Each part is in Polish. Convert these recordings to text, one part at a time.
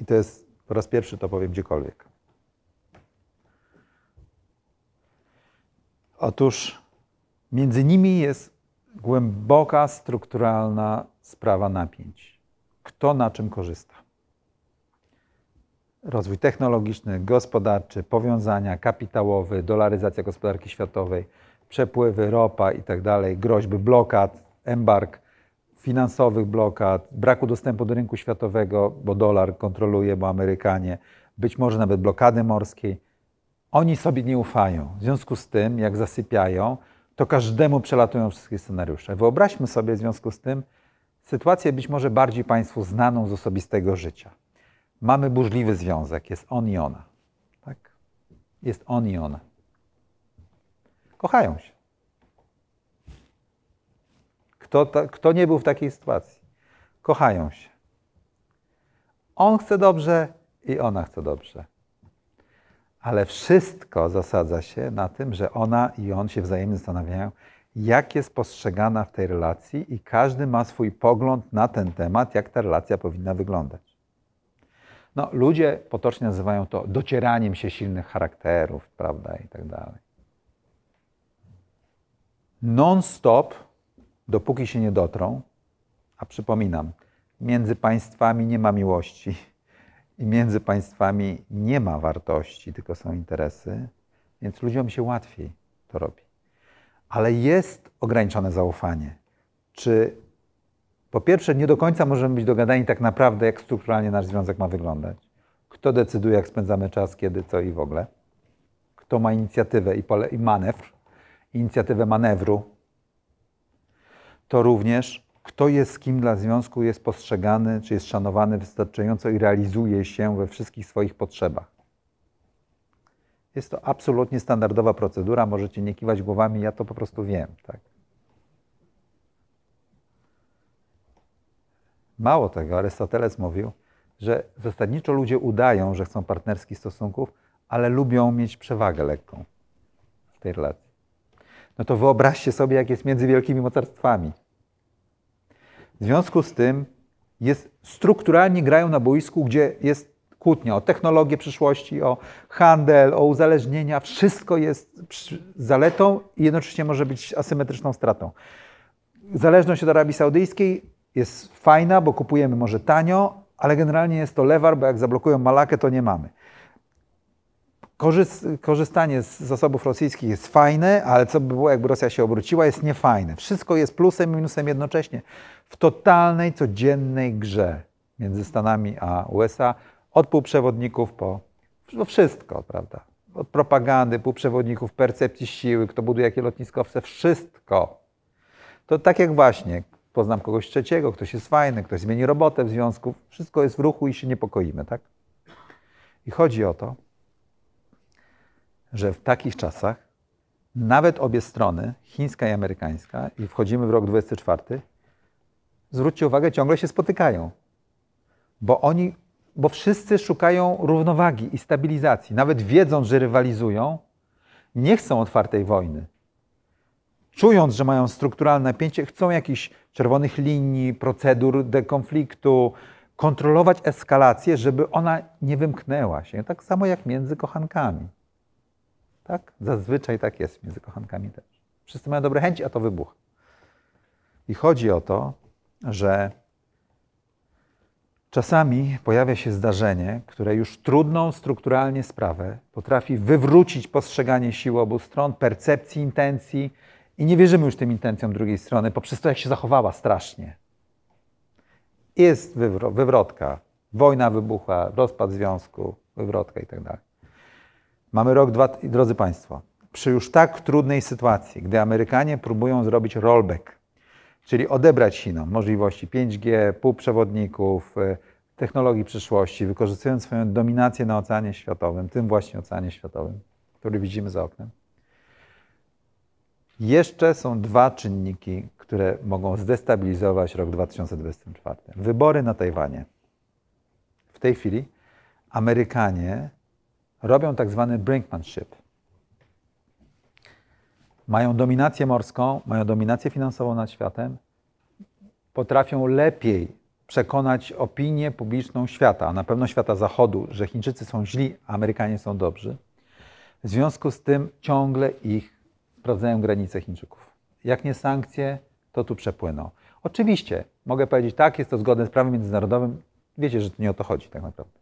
I to jest, po raz pierwszy to powiem gdziekolwiek. Otóż między nimi jest głęboka strukturalna sprawa napięć. Kto na czym korzysta? Rozwój technologiczny, gospodarczy, powiązania kapitałowe, dolaryzacja gospodarki światowej, przepływy, ropa i tak dalej, groźby blokad, embark finansowych blokad, braku dostępu do rynku światowego, bo dolar kontroluje, bo Amerykanie, być może nawet blokady morskiej. Oni sobie nie ufają. W związku z tym, jak zasypiają, to każdemu przelatują wszystkie scenariusze. Wyobraźmy sobie w związku z tym sytuację być może bardziej Państwu znaną z osobistego życia. Mamy burzliwy związek, jest on i ona. Tak? Jest on i ona. Kochają się. Kto, ta, kto nie był w takiej sytuacji? Kochają się. On chce dobrze i ona chce dobrze. Ale wszystko zasadza się na tym, że ona i on się wzajemnie zastanawiają, jak jest postrzegana w tej relacji, i każdy ma swój pogląd na ten temat, jak ta relacja powinna wyglądać. No, ludzie potocznie nazywają to docieraniem się silnych charakterów, prawda, i tak dalej. Non-stop dopóki się nie dotrą, a przypominam, między państwami nie ma miłości i między państwami nie ma wartości, tylko są interesy, więc ludziom się łatwiej to robi. Ale jest ograniczone zaufanie. Czy po pierwsze, nie do końca możemy być dogadani tak naprawdę, jak strukturalnie nasz związek ma wyglądać. Kto decyduje, jak spędzamy czas, kiedy, co i w ogóle. Kto ma inicjatywę i, pole, i manewr, inicjatywę manewru, to również kto jest kim dla związku jest postrzegany, czy jest szanowany wystarczająco i realizuje się we wszystkich swoich potrzebach. Jest to absolutnie standardowa procedura, możecie nie kiwać głowami, ja to po prostu wiem. Tak? Mało tego, Arystoteles mówił, że zasadniczo ludzie udają, że chcą partnerskich stosunków, ale lubią mieć przewagę lekką w tej relacji. No to wyobraźcie sobie, jak jest między wielkimi mocarstwami. W związku z tym jest, strukturalnie grają na boisku, gdzie jest kłótnia o technologię przyszłości, o handel, o uzależnienia. Wszystko jest zaletą i jednocześnie może być asymetryczną stratą. Zależność od Arabii Saudyjskiej jest fajna, bo kupujemy może tanio, ale generalnie jest to lewar, bo jak zablokują Malakę, to nie mamy korzystanie z zasobów rosyjskich jest fajne, ale co by było, jakby Rosja się obróciła, jest niefajne. Wszystko jest plusem i minusem jednocześnie. W totalnej, codziennej grze między Stanami a USA, od półprzewodników po no wszystko, prawda? Od propagandy, półprzewodników, percepcji siły, kto buduje jakie lotniskowce, wszystko. To tak jak właśnie, poznam kogoś trzeciego, ktoś jest fajny, ktoś zmieni robotę w związku, wszystko jest w ruchu i się niepokoimy, tak? I chodzi o to, że w takich czasach nawet obie strony, chińska i amerykańska, i wchodzimy w rok 24, zwróćcie uwagę, ciągle się spotykają. Bo oni, bo wszyscy szukają równowagi i stabilizacji. Nawet wiedząc, że rywalizują, nie chcą otwartej wojny. Czując, że mają strukturalne napięcie, chcą jakichś czerwonych linii, procedur dekonfliktu, kontrolować eskalację, żeby ona nie wymknęła się. Tak samo jak między kochankami. Tak? Zazwyczaj tak jest między kochankami też. Wszyscy mają dobre chęci, a to wybuch. I chodzi o to, że czasami pojawia się zdarzenie, które już trudną strukturalnie sprawę potrafi wywrócić postrzeganie siły obu stron, percepcji intencji i nie wierzymy już tym intencjom drugiej strony poprzez to, jak się zachowała strasznie. Jest wywrotka, wojna wybuchła, rozpad związku, wywrotka itd. Tak Mamy rok, dwa, drodzy Państwo, przy już tak trudnej sytuacji, gdy Amerykanie próbują zrobić rollback, czyli odebrać Chinom możliwości 5G, półprzewodników, y, technologii przyszłości, wykorzystując swoją dominację na Oceanie Światowym, tym właśnie Oceanie Światowym, który widzimy za oknem. Jeszcze są dwa czynniki, które mogą zdestabilizować rok 2024. Wybory na Tajwanie. W tej chwili Amerykanie robią tak zwany brinkmanship. Mają dominację morską, mają dominację finansową nad światem, potrafią lepiej przekonać opinię publiczną świata, a na pewno świata zachodu, że Chińczycy są źli, a Amerykanie są dobrzy. W związku z tym ciągle ich sprawdzają granice Chińczyków. Jak nie sankcje, to tu przepłyną. Oczywiście mogę powiedzieć tak, jest to zgodne z prawem międzynarodowym. Wiecie, że to nie o to chodzi tak naprawdę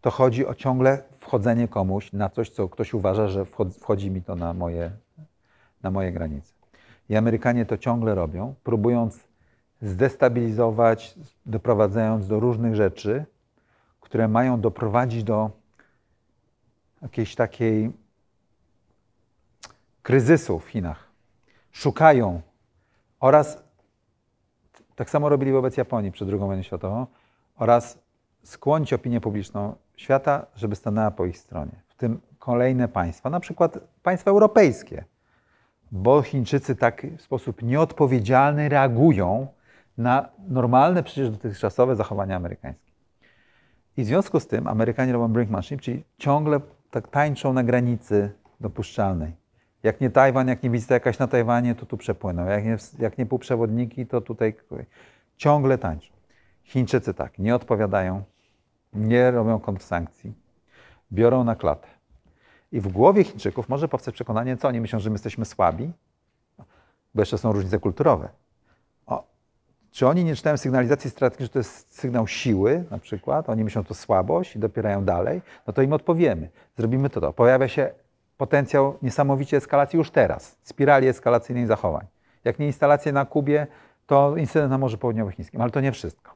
to chodzi o ciągle wchodzenie komuś na coś, co ktoś uważa, że wchodzi mi to na moje, na moje granice. I Amerykanie to ciągle robią, próbując zdestabilizować, doprowadzając do różnych rzeczy, które mają doprowadzić do jakiejś takiej kryzysu w Chinach. Szukają oraz tak samo robili wobec Japonii przed II wojną światową oraz skłonić opinię publiczną świata, żeby stanęła po ich stronie, w tym kolejne państwa, na przykład państwa europejskie, bo Chińczycy tak w sposób nieodpowiedzialny reagują na normalne przecież dotychczasowe zachowania amerykańskie. I w związku z tym Amerykanie robią brinkmanship, czyli ciągle tak tańczą na granicy dopuszczalnej. Jak nie Tajwan, jak nie wizyta jakaś na Tajwanie, to tu przepłyną. Jak nie, jak nie półprzewodniki, to tutaj ciągle tańczą. Chińczycy tak, nie odpowiadają nie robią kontrsankcji, biorą na klatę. I w głowie Chińczyków może powstać przekonanie, co oni myślą, że my jesteśmy słabi, bo jeszcze są różnice kulturowe. O, czy oni nie czytają sygnalizacji strategicznej, że to jest sygnał siły na przykład, oni myślą, że to słabość i dopierają dalej, no to im odpowiemy, zrobimy to, to. Pojawia się potencjał niesamowicie eskalacji już teraz, spirali eskalacyjnej zachowań. Jak nie instalacje na Kubie, to incydent na Morzu Południowochińskim, ale to nie wszystko.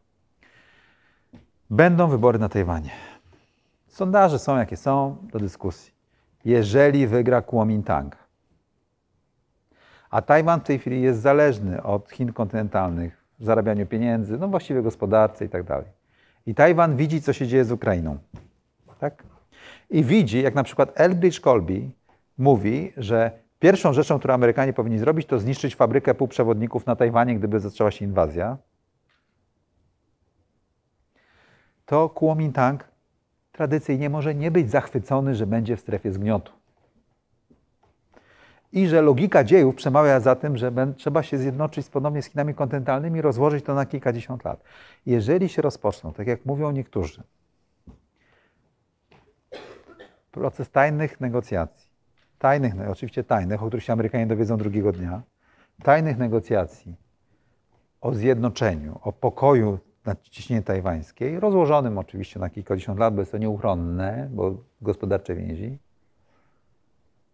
Będą wybory na Tajwanie. Sondaże są jakie są do dyskusji. Jeżeli wygra Kuomintang, a Tajwan w tej chwili jest zależny od Chin kontynentalnych w zarabianiu pieniędzy, no właściwie gospodarce i tak dalej. I Tajwan widzi, co się dzieje z Ukrainą. Tak? I widzi, jak na przykład Elbridge Colby mówi, że pierwszą rzeczą, którą Amerykanie powinni zrobić, to zniszczyć fabrykę półprzewodników na Tajwanie, gdyby zaczęła się inwazja. to Kuomintang tradycyjnie może nie być zachwycony, że będzie w strefie zgniotu. I że logika dziejów przemawia za tym, że trzeba się zjednoczyć ponownie z Chinami kontynentalnymi i rozłożyć to na kilkadziesiąt lat. Jeżeli się rozpoczną, tak jak mówią niektórzy, proces tajnych negocjacji, tajnych, no oczywiście tajnych, o których się Amerykanie dowiedzą drugiego dnia, tajnych negocjacji o zjednoczeniu, o pokoju nadciśnienie tajwańskiej, rozłożonym oczywiście na kilkadziesiąt lat, bo jest to nieuchronne, bo gospodarcze więzi,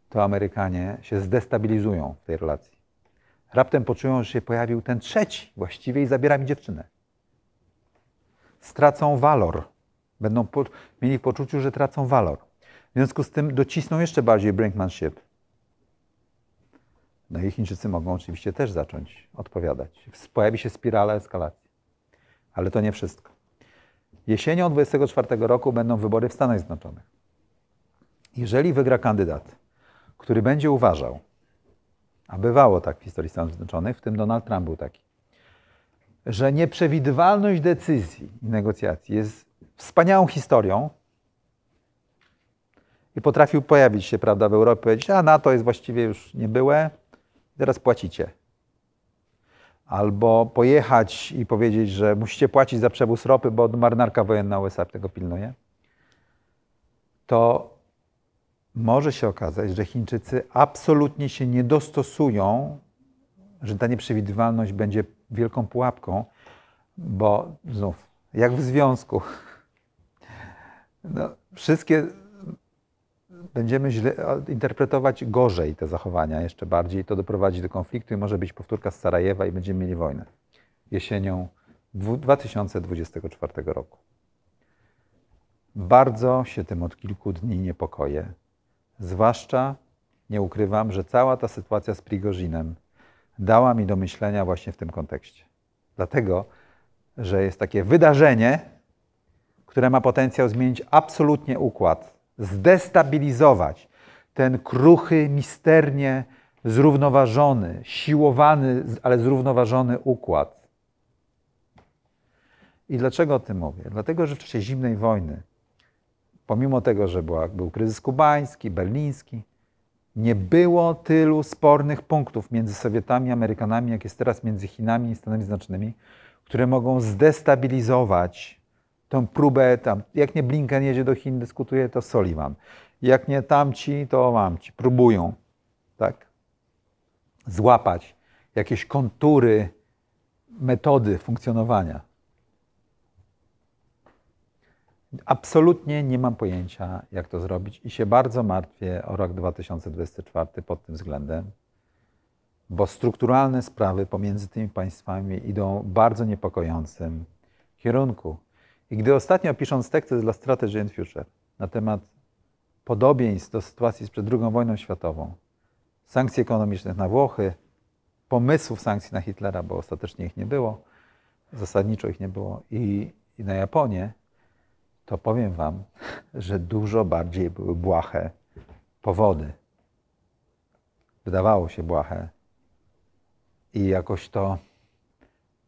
to Amerykanie się zdestabilizują w tej relacji. Raptem poczują, że się pojawił ten trzeci właściwie i zabiera mi dziewczynę. Stracą walor. Będą po, mieli w poczuciu, że tracą walor. W związku z tym docisną jeszcze bardziej brinkmanship. No i Chińczycy mogą oczywiście też zacząć odpowiadać. Pojawi się spirala eskalacji. Ale to nie wszystko. Jesienią 24 roku będą wybory w Stanach Zjednoczonych. Jeżeli wygra kandydat, który będzie uważał, a bywało tak w historii Stanów Zjednoczonych, w tym Donald Trump był taki, że nieprzewidywalność decyzji i negocjacji jest wspaniałą historią i potrafił pojawić się, prawda, w Europie, powiedzieć, a NATO jest właściwie już niebyłe, teraz płacicie albo pojechać i powiedzieć, że musicie płacić za przewóz ropy, bo marynarka wojenna USA tego pilnuje, to może się okazać, że Chińczycy absolutnie się nie dostosują, że ta nieprzewidywalność będzie wielką pułapką, bo znów, jak w związku, no, wszystkie będziemy źle, interpretować gorzej te zachowania jeszcze bardziej. To doprowadzi do konfliktu i może być powtórka z Sarajewa i będziemy mieli wojnę jesienią 2024 roku. Bardzo się tym od kilku dni niepokoję. Zwłaszcza nie ukrywam, że cała ta sytuacja z Prigozinem dała mi do myślenia właśnie w tym kontekście. Dlatego, że jest takie wydarzenie, które ma potencjał zmienić absolutnie układ zdestabilizować ten kruchy, misternie zrównoważony, siłowany, ale zrównoważony układ. I dlaczego o tym mówię? Dlatego, że w czasie zimnej wojny, pomimo tego, że była, był kryzys kubański, berliński, nie było tylu spornych punktów między Sowietami, Amerykanami, jak jest teraz między Chinami i Stanami Zjednoczonymi, które mogą zdestabilizować tą próbę, tam, jak nie Blinken jedzie do Chin, dyskutuje, to Soliman. Jak nie tamci, to mamci. Próbują, tak? Złapać jakieś kontury, metody funkcjonowania. Absolutnie nie mam pojęcia, jak to zrobić i się bardzo martwię o rok 2024 pod tym względem, bo strukturalne sprawy pomiędzy tymi państwami idą w bardzo niepokojącym kierunku. I gdy ostatnio pisząc teksty dla Strategy and Future na temat podobieństw do sytuacji sprzed II wojną światową, sankcji ekonomicznych na Włochy, pomysłów sankcji na Hitlera, bo ostatecznie ich nie było, zasadniczo ich nie było, i, i na Japonię, to powiem Wam, że dużo bardziej były błahe powody. Wydawało się błahe. I jakoś to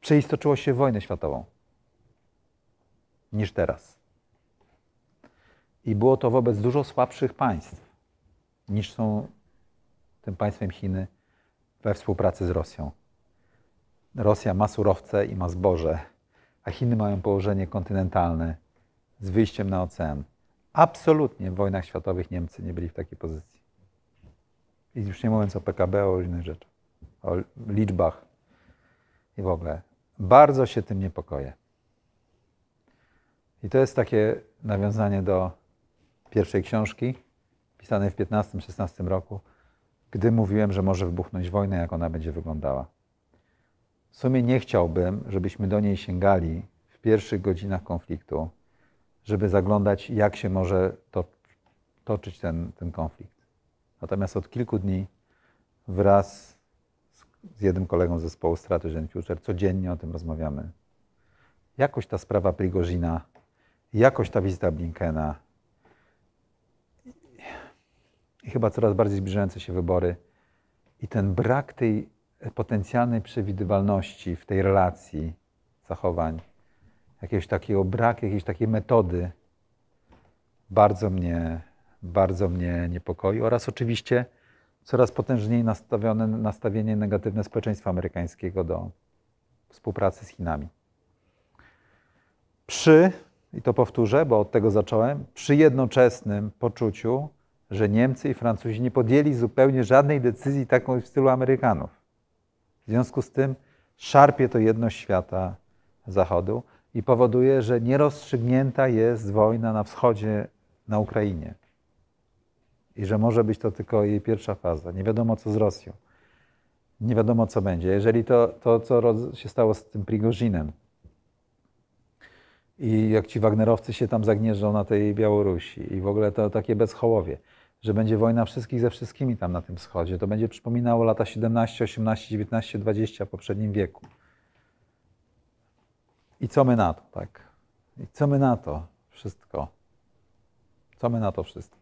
przeistoczyło się w wojnę światową niż teraz. I było to wobec dużo słabszych państw niż są tym państwem Chiny we współpracy z Rosją. Rosja ma surowce i ma zboże, a Chiny mają położenie kontynentalne z wyjściem na ocean. Absolutnie w wojnach światowych Niemcy nie byli w takiej pozycji. I już nie mówiąc o PKB, o innych rzeczach, o liczbach i w ogóle. Bardzo się tym niepokoję. I to jest takie nawiązanie do pierwszej książki, pisanej w 15-16 roku, gdy mówiłem, że może wybuchnąć wojna, jak ona będzie wyglądała. W sumie nie chciałbym, żebyśmy do niej sięgali w pierwszych godzinach konfliktu, żeby zaglądać, jak się może to, toczyć ten, ten konflikt. Natomiast od kilku dni wraz z, z jednym kolegą z zespołu Strategy and Future codziennie o tym rozmawiamy. Jakoś ta sprawa Prigozina jakoś ta wizyta Blinkena i chyba coraz bardziej zbliżające się wybory i ten brak tej potencjalnej przewidywalności w tej relacji zachowań, jakiegoś takiego brak, jakiejś takiej metody, bardzo mnie, bardzo mnie niepokoi oraz oczywiście coraz potężniej nastawione nastawienie negatywne społeczeństwa amerykańskiego do współpracy z Chinami. Przy i to powtórzę, bo od tego zacząłem, przy jednoczesnym poczuciu, że Niemcy i Francuzi nie podjęli zupełnie żadnej decyzji taką w stylu Amerykanów. W związku z tym szarpie to jedność świata Zachodu i powoduje, że nierozstrzygnięta jest wojna na wschodzie, na Ukrainie. I że może być to tylko jej pierwsza faza. Nie wiadomo, co z Rosją. Nie wiadomo, co będzie. Jeżeli to, to co się stało z tym Prigozinem, i jak ci Wagnerowcy się tam zagnieżdżą na tej Białorusi i w ogóle to takie bezchołowie, że będzie wojna wszystkich ze wszystkimi tam na tym wschodzie, to będzie przypominało lata 17, 18, 19, 20 w poprzednim wieku. I co my na to, tak? I co my na to wszystko? Co my na to wszystko?